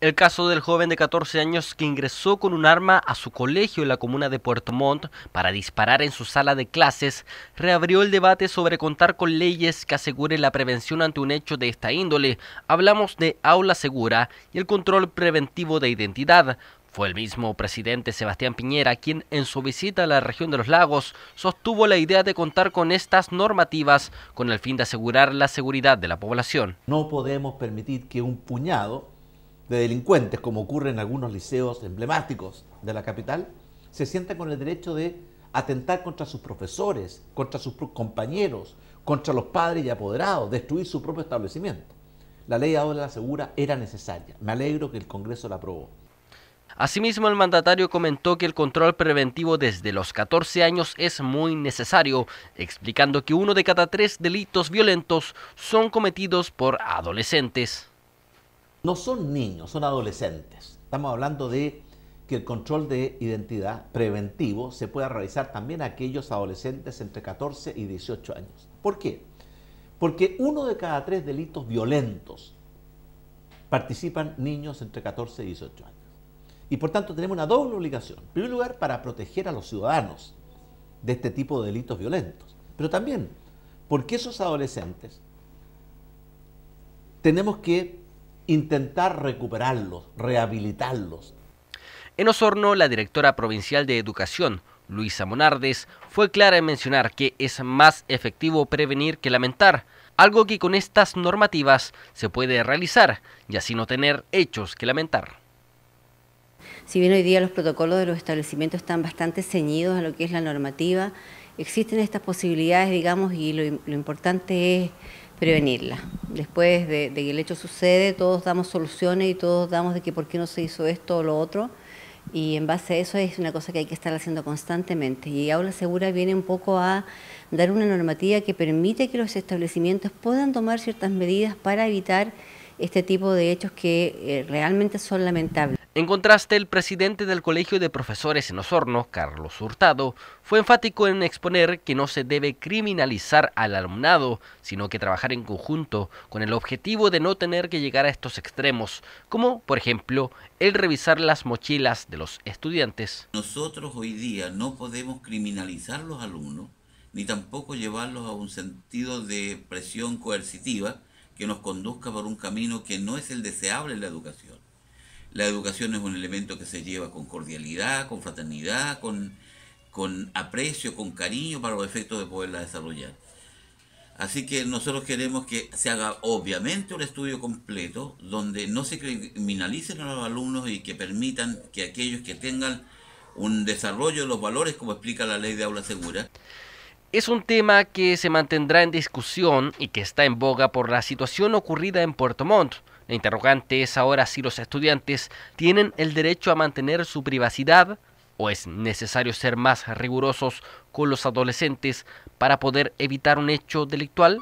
El caso del joven de 14 años que ingresó con un arma a su colegio en la comuna de Puerto Montt para disparar en su sala de clases reabrió el debate sobre contar con leyes que aseguren la prevención ante un hecho de esta índole. Hablamos de aula segura y el control preventivo de identidad. Fue el mismo presidente Sebastián Piñera quien en su visita a la región de los lagos sostuvo la idea de contar con estas normativas con el fin de asegurar la seguridad de la población. No podemos permitir que un puñado de delincuentes, como ocurre en algunos liceos emblemáticos de la capital, se sienta con el derecho de atentar contra sus profesores, contra sus compañeros, contra los padres y apoderados, destruir su propio establecimiento. La ley ahora la segura era necesaria. Me alegro que el Congreso la aprobó. Asimismo, el mandatario comentó que el control preventivo desde los 14 años es muy necesario, explicando que uno de cada tres delitos violentos son cometidos por adolescentes. No son niños, son adolescentes. Estamos hablando de que el control de identidad preventivo se pueda realizar también a aquellos adolescentes entre 14 y 18 años. ¿Por qué? Porque uno de cada tres delitos violentos participan niños entre 14 y 18 años. Y por tanto tenemos una doble obligación. En primer lugar, para proteger a los ciudadanos de este tipo de delitos violentos. Pero también, porque esos adolescentes tenemos que intentar recuperarlos, rehabilitarlos. En Osorno, la directora provincial de Educación, Luisa Monardes, fue clara en mencionar que es más efectivo prevenir que lamentar, algo que con estas normativas se puede realizar y así no tener hechos que lamentar. Si bien hoy día los protocolos de los establecimientos están bastante ceñidos a lo que es la normativa, existen estas posibilidades, digamos, y lo, importante es prevenirlas. Después de, que el hecho sucede, todos damos soluciones y todos damos de que por qué no se hizo esto o lo otro. Y en base a eso es una cosa que hay que estar haciendo constantemente. Y Aula Segura viene un poco a dar una normativa que permite que los establecimientos puedan tomar ciertas medidas para evitar este tipo de hechos que eh, realmente son lamentables. En contraste, el presidente del Colegio de Profesores en Osorno, Carlos Hurtado, fue enfático en exponer que no se debe criminalizar al alumnado, sino que trabajar en conjunto con el objetivo de no tener que llegar a estos extremos, como por ejemplo el revisar las mochilas de los estudiantes. Nosotros hoy día no podemos criminalizar a los alumnos, ni tampoco llevarlos a un sentido de presión coercitiva que nos conduzca por un camino que no es el deseable en la educación la educación es un elemento que se lleva con cordialidad, con fraternidad, con, con aprecio, con cariño para los efectos de poderla desarrollar. Así que nosotros queremos que se haga obviamente un estudio completo donde no se criminalicen a los alumnos y que permitan que aquellos que tengan un desarrollo de los valores, como explica la ley de aula segura. Es un tema que se mantendrá en discusión y que está en boga por la situación ocurrida en Puerto Montt. La e interrogante es ahora si los estudiantes tienen el derecho a mantener su privacidad o es necesario ser más rigurosos con los adolescentes para poder evitar un hecho delictual.